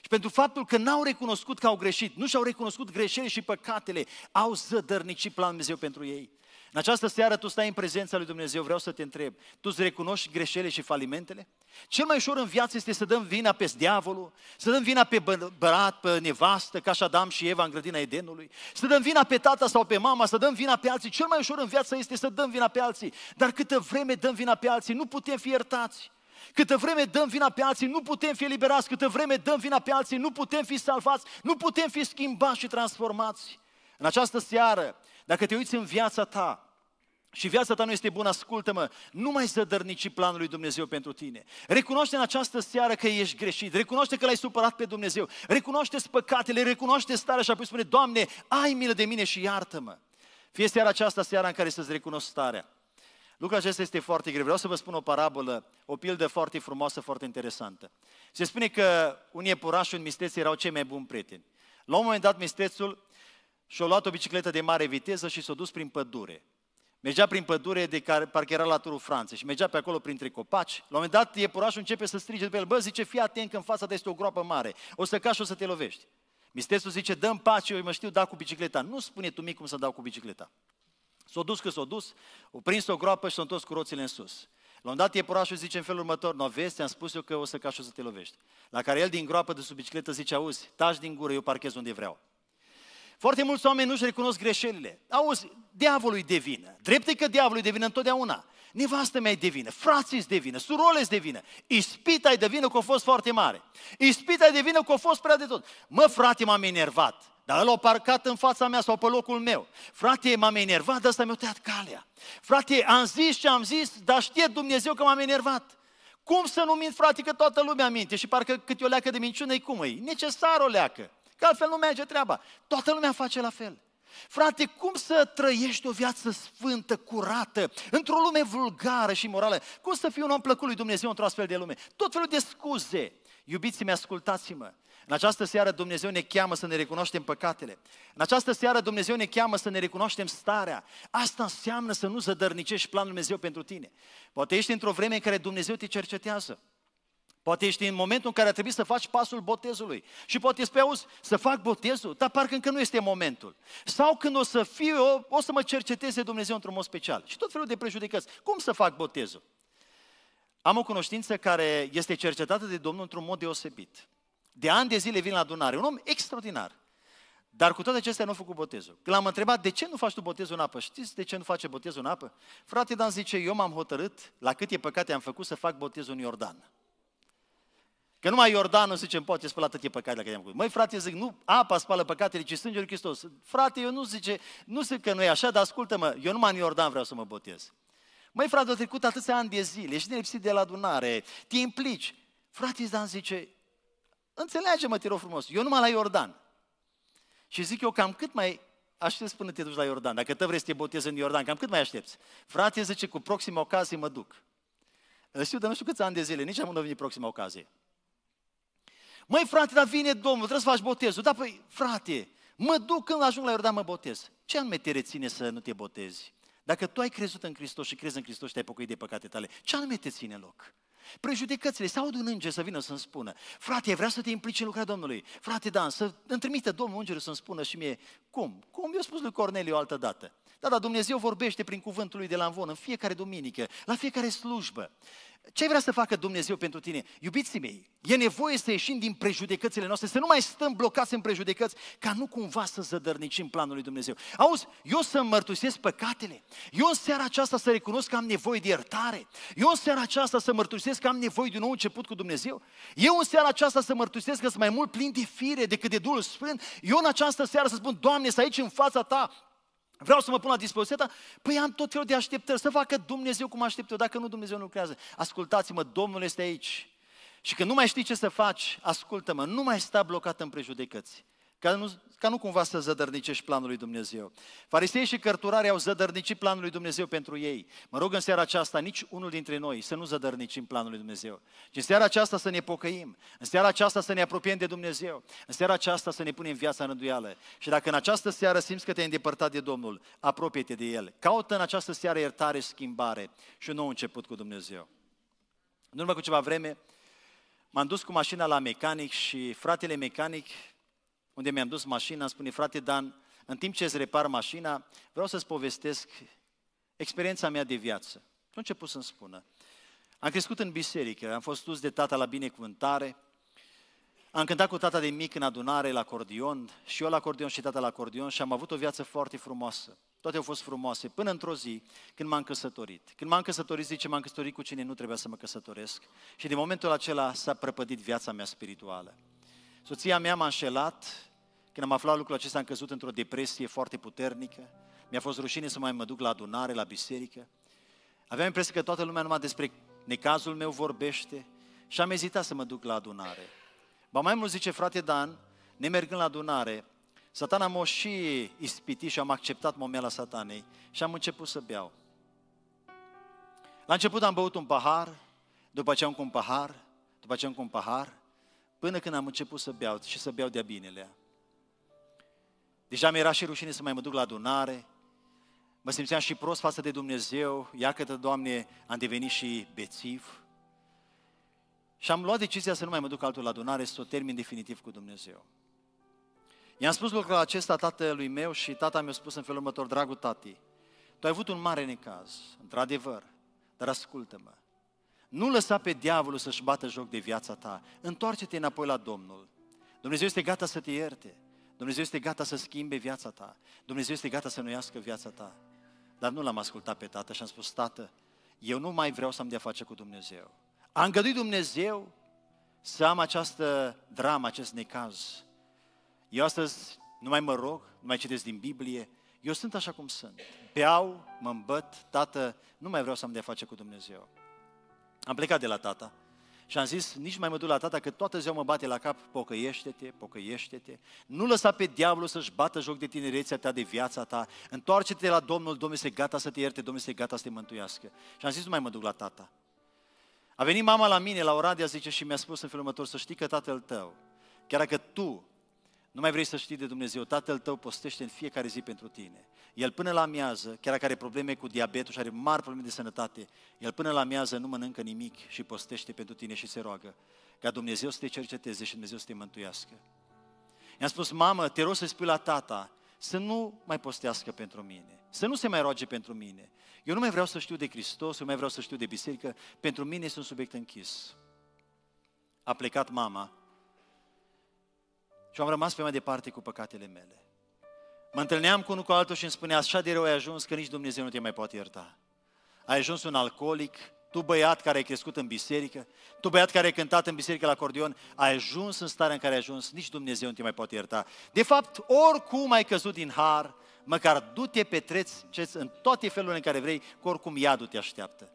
și pentru faptul că n-au recunoscut că au greșit, nu și-au recunoscut greșelile și păcatele, au zădărnicit planul Dumnezeu pentru ei. În această seară tu stai în prezența lui Dumnezeu, vreau să te întreb, tu îți recunoști greșelile și falimentele? Cel mai ușor în viață este să dăm vina pe diavolul, să dăm vina pe bărat, pe nevastă, ca și Adam și Eva în grădina Edenului, să dăm vina pe tata sau pe mama, să dăm vina pe alții. Cel mai ușor în viață este să dăm vina pe alții, dar câtă vreme dăm vina pe alții, nu putem fi iertați. Câtă vreme dăm vina pe alții, nu putem fi eliberați. Câtă vreme dăm vina pe alții, nu putem fi salvați, nu putem fi schimbați și transformați. În această seară, dacă te uiți în viața ta, și viața ta nu este bună, ascultă-mă, nu mai zădărnici planul lui Dumnezeu pentru tine. Recunoaște în această seară că ești greșit, recunoaște că l-ai supărat pe Dumnezeu, recunoaște păcatele, recunoaște starea și apoi spune, Doamne, ai milă de mine și iartă-mă. Fie seara aceasta, seara în care să-ți recunoști starea. Lucrul acesta este foarte greu. Vreau să vă spun o parabolă, o pildă foarte frumoasă, foarte interesantă. Se spune că un iepuraș și un misteț erau cei mai buni prieteni. La un moment dat, mistețul și-a luat o bicicletă de mare viteză și s-a dus prin pădure. Mergea prin pădure de care parcă era la turul Franței și mergea pe acolo printre copaci. La un moment dat, iepurașul începe să strige pe el, bă, zice, fii atent că în fața ta este o groapă mare, o să cași, o să te lovești. Mistețul zice, dă-mi pace, eu mă știu da cu bicicleta. Nu spune tu mie cum să dau cu bicicleta. S-a dus că s-a dus, o prins o groapă și s toți întors cu roțile în sus. La un dat iepurașul zice în felul următor, nu aveți, am spus eu că o să cașu să te lovești. La care el din groapă de sub bicicletă zice, auzi, taci din gură, eu parchez unde vreau. Foarte mulți oameni nu-și recunosc greșelile. Auzi, diavolul de vină. Drept că diavolul de vină întotdeauna. Nevastă mea e devine. frații de devine. surole de vină. Ispita e de că a fost foarte mare. Ispita e de că a fost prea de tot. Mă, frate, m-am enervat dar l a parcat în fața mea sau pe locul meu. Frate, m-am enervat, dar ăsta mi-a tăiat calea. Frate, am zis ce am zis, dar știe Dumnezeu că m-am enervat. Cum să nu mint, frate, că toată lumea minte și parcă cât o leacă de minciună e cum e? Necesar o leacă, că altfel nu merge treaba. Toată lumea face la fel. Frate, cum să trăiești o viață sfântă, curată, într-o lume vulgară și morală? Cum să fii un om plăcut lui Dumnezeu într-o astfel de lume? Tot felul de scuze. iubiți mei, ascultați-mă. În această seară Dumnezeu ne cheamă să ne recunoaștem păcatele. În această seară Dumnezeu ne cheamă să ne recunoaștem starea. Asta înseamnă să nu zădărnicești planul Dumnezeu pentru tine. Poate ești într-o vreme în care Dumnezeu te cercetează. Poate ești în momentul în care trebuie să faci pasul botezului. Și poate spui, auzi, să fac botezul, dar parcă încă nu este momentul. Sau când o să fiu eu, o să mă cerceteze Dumnezeu într-un mod special. Și tot felul de prejudecăți. Cum să fac botezul? Am o cunoștință care este cercetată de Domnul într-un mod deosebit. De ani de zile vine la adunare. Un om extraordinar. Dar cu toate acestea nu a făcut botezul. l-am întrebat, de ce nu faci tu botezul în apă? Știți de ce nu face botezul în apă? Frate Dan zice, eu m-am hotărât, la câte păcate am făcut, să fac botezul în Iordan. Că numai Iordanul, zicem, poate spăla toate la care am făcut. Măi, frate, zic, nu apa spală păcatele, ci sângele lui Hristos. Frate, eu nu zice, nu zic că nu e așa, dar ascultă-mă, eu numai în Iordan vreau să mă botez. Măi, frate, au trecut atâția ani de zile, ești nelipsit de la adunare, te implici. Frate Dan zice, Înțelege-mă, te rog frumos, eu numai la Iordan. Și zic eu cam cât mai aștepți până te duci la Iordan. Dacă te vrei să te botezi în Iordan, cam cât mai aștepți? Frate, zice, cu proxima ocazie mă duc. Îl știu dar nu știu câți ani de zile, nici am nu venit proxima ocazie. Măi, frate, dar vine Domnul, trebuie să faci botezul. Da, păi, frate, mă duc când ajung la Iordan, mă botez. Ce anume te reține să nu te botezi? Dacă tu ai crezut în Hristos și crezi în Hristos și te-ai de păcate tale, ce anume te ține loc? Prejudecățile, sau de un înger să vină să-mi spună, frate, vrea să te implici în lucrarea Domnului, frate Dan, să îmi trimite Domnul îngerul să-mi spună și mie, cum? Cum? Eu spus lui Corneliu altă dată. Da, dar Dumnezeu vorbește prin cuvântul lui de la învon, în fiecare duminică, la fiecare slujbă. Ce vrea să facă Dumnezeu pentru tine? Iubiții mei, e nevoie să ieșim din prejudecățile noastre, să nu mai stăm blocați în prejudecăți, ca nu cumva să zădărnicim planul lui Dumnezeu. Auzi, eu să mărturisesc păcatele, eu în seara aceasta să recunosc că am nevoie de iertare, eu în seara aceasta să mărturisesc că am nevoie de un nou început cu Dumnezeu, eu în seara aceasta să mărturisesc că sunt mai mult plin de fire decât de Duhul Sfânt, eu în această seară să spun, Doamne, să aici în fața Ta, Vreau să mă pun la dispoziția ta? Păi am tot felul de așteptări, să facă Dumnezeu cum aștept eu, dacă nu Dumnezeu nu lucrează. Ascultați-mă, Domnul este aici. Și când nu mai știi ce să faci, ascultă-mă, nu mai sta blocat în prejudecăți. Ca nu, ca nu cumva să zădărnicești planul lui Dumnezeu. Farisei și cărturarii au zădărnicit planul lui Dumnezeu pentru ei. Mă rog în seara aceasta, nici unul dintre noi să nu zădărnicim planul lui Dumnezeu. Ci în seara aceasta să ne pocăim, în seara aceasta să ne apropiem de Dumnezeu, în seara aceasta să ne punem viața în rânduială. Și dacă în această seară simți că te-ai îndepărtat de Domnul, apropie-te de El. Caută în această seară iertare, schimbare și un nou început cu Dumnezeu. În urmă cu ceva vreme, m-am dus cu mașina la mecanic și fratele mecanic unde mi-am dus mașina, spune, frate Dan, în timp ce îți repar mașina, vreau să-ți povestesc experiența mea de viață. Și a început să-mi spună. Am crescut în biserică, am fost dus de tata la binecuvântare, am cântat cu tata de mic în adunare la acordion și eu la acordion și tata la acordion și am avut o viață foarte frumoasă. Toate au fost frumoase, până într-o zi când m-am căsătorit. Când m-am căsătorit, zice, m-am căsătorit cu cine nu trebuia să mă căsătoresc. Și din momentul acela s-a prăpădit viața mea spirituală. Soția mea m-a înșelat, când am aflat lucrul acesta, am căzut într-o depresie foarte puternică. Mi-a fost rușine să mai mă duc la adunare, la biserică. Aveam impresia că toată lumea numai despre necazul meu vorbește și am ezitat să mă duc la adunare. Ba mai mult zice frate Dan, ne mergând la adunare, satana m-a și ispitit și am acceptat momeala satanei și am început să beau. La început am băut un pahar, după ce am un pahar, după ce am un pahar, până când am început să beau și să beau de-a binelea. Deja mi-era și rușine să mai mă duc la adunare, mă simțeam și prost față de Dumnezeu, ia că, Doamne, am devenit și bețiv. Și am luat decizia să nu mai mă duc altul la adunare, să o termin definitiv cu Dumnezeu. I-am spus lucrul acesta tatălui meu și tata mi-a spus în felul următor, dragul tati, tu ai avut un mare necaz, într-adevăr, dar ascultă-mă. Nu lăsa pe diavolul să-și bată joc de viața ta. Întoarce-te înapoi la Domnul. Dumnezeu este gata să te ierte. Dumnezeu este gata să schimbe viața ta. Dumnezeu este gata să noiască viața ta. Dar nu l-am ascultat pe tată și am spus, tată, eu nu mai vreau să am de-a face cu Dumnezeu. A îngăduit Dumnezeu să am această dramă, acest necaz. Eu astăzi nu mai mă rog, nu mai citesc din Biblie, eu sunt așa cum sunt. Beau, mă îmbăt, tată, nu mai vreau să am de-a face cu Dumnezeu. Am plecat de la tata, și am zis, nici mai mă duc la tata, că toată ziua mă bate la cap, pocăiește-te, pocăiește-te. Nu lăsa pe diavolul să-și bată joc de tinerețea ta, de viața ta. Întoarce-te la Domnul, Domnul este gata să te ierte, Domnul este gata să te mântuiască. Și am zis, nu mai mă duc la tata. A venit mama la mine, la Oradea, zice, și mi-a spus în felul următor, să știi că tatăl tău, chiar dacă tu nu mai vrei să știi de Dumnezeu, Tatăl tău postește în fiecare zi pentru tine. El până la miază, chiar dacă are probleme cu diabetul și are mari probleme de sănătate, el până la miază nu mănâncă nimic și postește pentru tine și se roagă ca Dumnezeu să te cerceteze și Dumnezeu să te mântuiască. I-am spus, mamă, te rog să spui la tata să nu mai postească pentru mine, să nu se mai roage pentru mine. Eu nu mai vreau să știu de Hristos, eu nu mai vreau să știu de biserică, pentru mine este un subiect închis. A plecat mama și am rămas pe mai departe cu păcatele mele. Mă întâlneam cu unul cu altul și îmi spunea, așa de rău ai ajuns că nici Dumnezeu nu te mai poate ierta. Ai ajuns un alcoolic, tu băiat care ai crescut în biserică, tu băiat care ai cântat în biserică la acordeon, ai ajuns în starea în care ai ajuns, nici Dumnezeu nu te mai poate ierta. De fapt, oricum ai căzut din har, măcar du-te, treți în toate felurile în care vrei, că oricum iadul te așteaptă.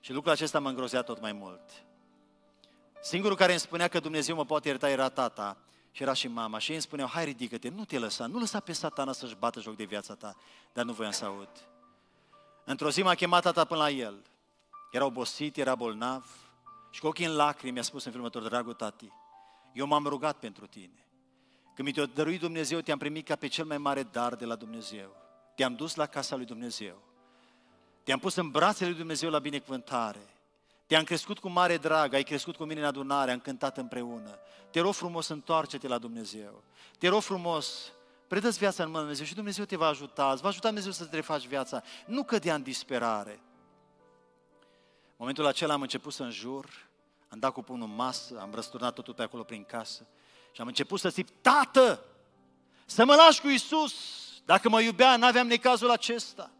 Și lucrul acesta mă îngrozea tot mai mult. Singurul care îmi spunea că Dumnezeu mă poate ierta era tata, și era și mama și ei îmi spuneau, hai ridică-te, nu te lăsa, nu lăsa pe satana să-și bată joc de viața ta. Dar nu voiam să aud. Într-o zi m-a chemat tata până la el. Era obosit, era bolnav și cu ochii în lacrimi mi-a spus în filmător, dragul tati, eu m-am rugat pentru tine. Când mi te-a dăruit Dumnezeu, te-am primit ca pe cel mai mare dar de la Dumnezeu. Te-am dus la casa lui Dumnezeu. Te-am pus în brațele lui Dumnezeu la binecuvântare. Te-am crescut cu mare drag, ai crescut cu mine în adunare, am cântat împreună. Te rog frumos, întoarce-te la Dumnezeu. Te rog frumos, predă viața în mână Dumnezeu și Dumnezeu te va ajuta. Îți va ajuta Dumnezeu să-ți refaci viața. Nu cădea în disperare. În momentul acela am început să înjur, am dat cu pumnul în masă, am răsturnat totul pe acolo prin casă și am început să zic, Tată, să mă lași cu Isus. Dacă mă iubea, n-aveam necazul acesta.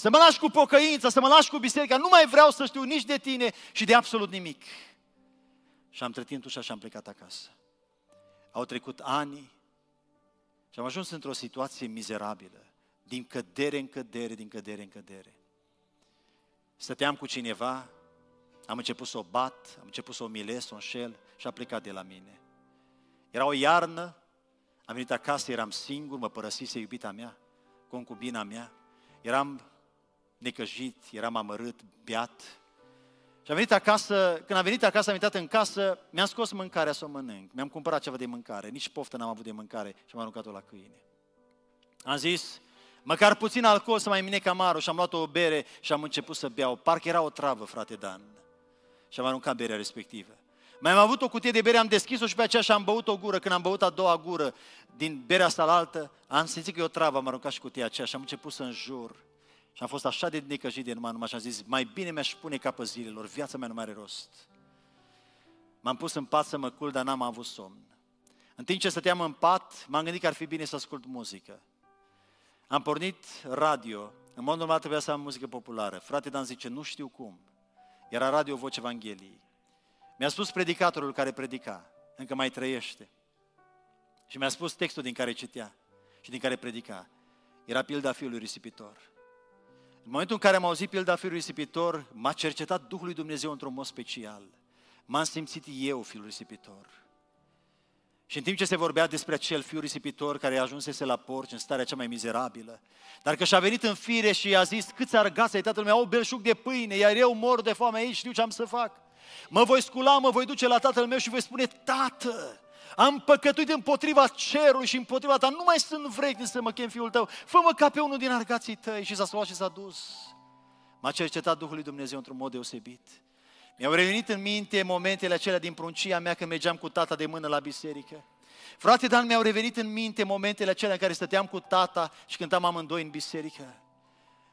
Să mă lași cu pocăința, să mă lași cu biserica, nu mai vreau să știu nici de tine și de absolut nimic. Și am trătit ușa și am plecat acasă. Au trecut ani și am ajuns într-o situație mizerabilă, din cădere în cădere, din cădere în cădere. Stăteam cu cineva, am început să o bat, am început să o milesc, să o înșel și a plecat de la mine. Era o iarnă, am venit acasă, eram singur, mă părăsise iubita mea, concubina mea, eram necăjit, eram amărât, beat. Și am venit acasă, când am venit acasă, am intrat în casă, mi-am scos mâncarea să o mănânc. Mi-am cumpărat ceva de mâncare, nici poftă n-am avut de mâncare și am aruncat-o la câine. Am zis, măcar puțin alcool să mai mine camarul și am luat o bere și am început să beau. Parcă era o travă, frate Dan. Și am aruncat berea respectivă. Mai am avut o cutie de bere, am deschis-o și pe aceea și am băut o gură. Când am băut a doua gură din berea asta la altă, am simțit că e o travă, am aruncat și cutia aceea și am început să înjur. Și am fost așa de necăjit de numai, numai și am zis, mai bine mi-aș pune capăt zilelor, viața mea nu mai are rost. M-am pus în pat să mă cul, dar n-am avut somn. În timp ce stăteam în pat, m-am gândit că ar fi bine să ascult muzică. Am pornit radio. În mod normal trebuia să am muzică populară. Frate Dan zice, nu știu cum. Era radio Voce Evangheliei. Mi-a spus predicatorul care predica, încă mai trăiește. Și mi-a spus textul din care citea și din care predica. Era pilda fiului risipitor. În momentul în care am auzit pilda fiului risipitor, m-a cercetat Duhul lui Dumnezeu într-un mod special. M-am simțit eu fiul risipitor. Și în timp ce se vorbea despre acel fiu risipitor care ajunsese la porci în starea cea mai mizerabilă, dar că și-a venit în fire și i-a zis, câți argați ai tatăl meu, au belșug de pâine, iar eu mor de foame aici, știu ce am să fac. Mă voi scula, mă voi duce la tatăl meu și voi spune, tată, am păcătuit împotriva cerului și împotriva ta. Nu mai sunt vrei să mă chem fiul tău. Fă-mă ca pe unul din argații tăi. Și s-a luat și s-a dus. M-a cercetat Duhul lui Dumnezeu într-un mod deosebit. Mi-au revenit în minte momentele acelea din pruncia mea când mergeam cu tata de mână la biserică. Frate Dan, mi-au revenit în minte momentele acelea în care stăteam cu tata și cântam amândoi în biserică.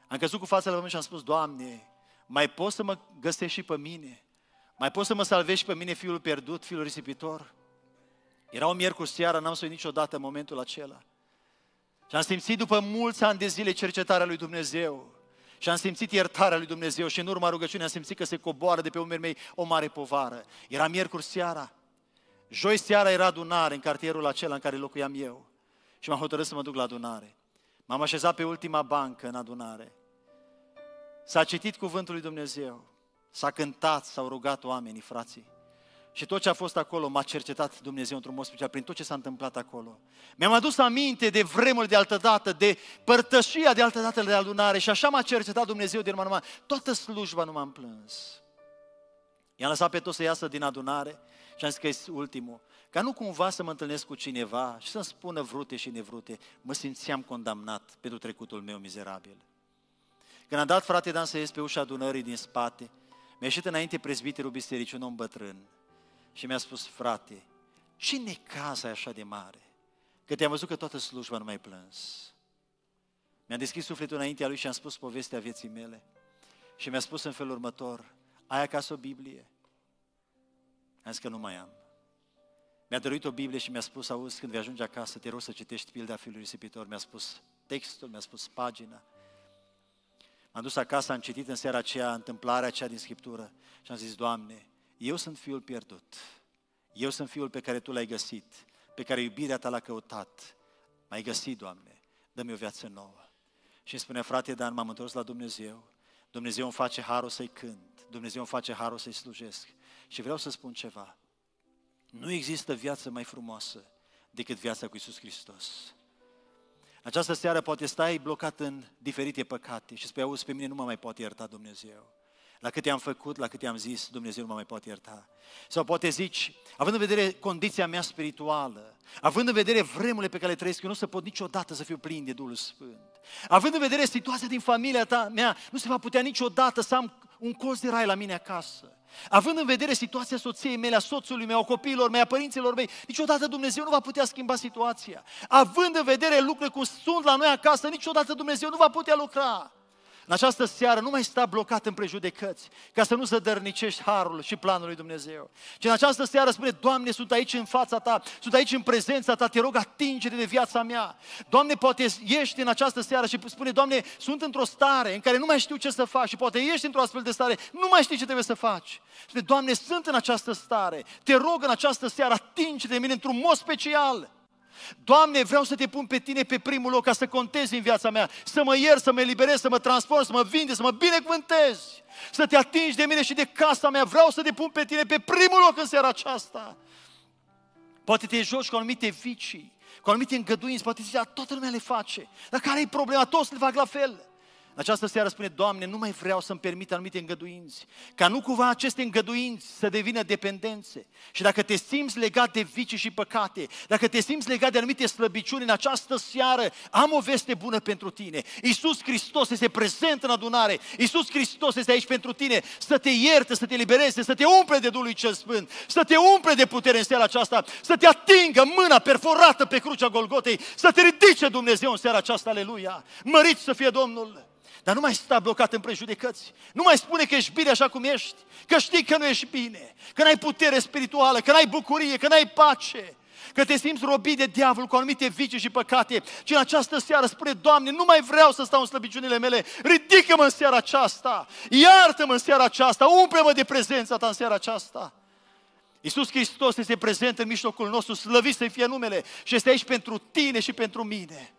Am căzut cu fața la pământ și am spus, Doamne, mai poți să mă găsești și pe mine? Mai poți să mă salvești pe mine, fiul pierdut, fiul risipitor? Era o miercuri seara, n-am să uit niciodată momentul acela. Și am simțit după mulți ani de zile cercetarea lui Dumnezeu. Și am simțit iertarea lui Dumnezeu și în urma rugăciunii am simțit că se coboară de pe umerii mei o mare povară. Era miercuri seara. Joi seara era adunare în cartierul acela în care locuiam eu. Și m-am hotărât să mă duc la adunare. M-am așezat pe ultima bancă în adunare. S-a citit cuvântul lui Dumnezeu. S-a cântat, s-au rugat oamenii, frații. Și tot ce a fost acolo m-a cercetat Dumnezeu într-un mod special, prin tot ce s-a întâmplat acolo. Mi-am adus aminte de vremuri de altă dată, de părtășia de altă dată de adunare și așa m-a cercetat Dumnezeu din numai Toată slujba nu m-am plâns. I-am lăsat pe toți să iasă din adunare și am zis că e ultimul. Ca nu cumva să mă întâlnesc cu cineva și să-mi spună vrute și nevrute, mă simțeam condamnat pentru trecutul meu mizerabil. Când am dat frate Dan să ies pe ușa adunării din spate, mi-a ieșit înainte prezbiterul bisericii, un om bătrân, și mi-a spus, frate, cine caz ai așa de mare? Că te-am văzut că toată slujba nu mai plâns. Mi-am deschis sufletul înaintea lui și am spus povestea vieții mele. Și mi-a spus în felul următor, ai acasă o Biblie? Am zis că nu mai am. Mi-a dăruit o Biblie și mi-a spus, auzi, când vei ajunge acasă, te rog să citești pilda fiului risipitor. Mi-a spus textul, mi-a spus pagina. M-am dus acasă, am citit în seara aceea întâmplarea aceea din Scriptură și am zis, Doamne, eu sunt fiul pierdut, eu sunt fiul pe care Tu l-ai găsit, pe care iubirea Ta l-a căutat. M-ai găsit, Doamne, dă-mi o viață nouă. Și îmi spune, frate Dan, m-am întors la Dumnezeu, Dumnezeu îmi face harul să-i cânt, Dumnezeu îmi face harul să-i slujesc. Și vreau să spun ceva, nu există viață mai frumoasă decât viața cu Isus Hristos. Această seară poate stai blocat în diferite păcate și spui, auzi, pe mine nu mă mai poate ierta Dumnezeu la cât i-am făcut, la cât i-am zis, Dumnezeu nu mă mai poate ierta. Sau poate zici, având în vedere condiția mea spirituală, având în vedere vremurile pe care le trăiesc, eu nu se pot niciodată să fiu plin de Duhul Sfânt. Având în vedere situația din familia ta, mea, nu se va putea niciodată să am un colț de rai la mine acasă. Având în vedere situația soției mele, a soțului meu, a copiilor mei, a părinților mei, niciodată Dumnezeu nu va putea schimba situația. Având în vedere lucrurile cum sunt la noi acasă, niciodată Dumnezeu nu va putea lucra. În această seară nu mai sta blocat în prejudecăți, ca să nu să dărnicești harul și planul lui Dumnezeu. Ci în această seară spune, Doamne, sunt aici în fața Ta, sunt aici în prezența Ta, te rog, atinge de viața mea. Doamne, poate ești în această seară și spune, Doamne, sunt într-o stare în care nu mai știu ce să fac și poate ești într-o astfel de stare, nu mai știi ce trebuie să faci. Spune, Doamne, sunt în această stare, te rog în această seară, atinge de mine într-un mod special. Doamne, vreau să te pun pe tine pe primul loc ca să contezi în viața mea, să mă ier, să mă eliberez, să mă transform, să mă vinde, să mă binecuvântezi, să te atingi de mine și de casa mea. Vreau să te pun pe tine pe primul loc în seara aceasta. Poate te joci cu anumite vicii, cu anumite îngăduinți, poate zici, da, toată lumea le face. Dar care e problema? Toți le fac la fel această seară spune, Doamne, nu mai vreau să-mi permit anumite îngăduinți, ca nu cumva aceste îngăduinți să devină dependențe. Și dacă te simți legat de vicii și păcate, dacă te simți legat de anumite slăbiciuni, în această seară am o veste bună pentru tine. Iisus Hristos este prezent în adunare, Iisus Hristos este aici pentru tine să te ierte, să te libereze, să te umple de Duhul Cel Sfânt, să te umple de putere în seara aceasta, să te atingă mâna perforată pe crucea Golgotei, să te ridice Dumnezeu în seara aceasta, aleluia! Măriți să fie Domnul! Dar nu mai sta blocat în prejudecăți. Nu mai spune că ești bine așa cum ești, că știi că nu ești bine, că n-ai putere spirituală, că n-ai bucurie, că n-ai pace, că te simți robit de diavol cu anumite vicii și păcate. Și în această seară spune, Doamne, nu mai vreau să stau în slăbiciunile mele, ridică-mă în seara aceasta, iartă-mă în seara aceasta, umple-mă de prezența ta în seara aceasta. Iisus Hristos este prezent în mijlocul nostru, slăvit să fie numele și este aici pentru tine și pentru mine.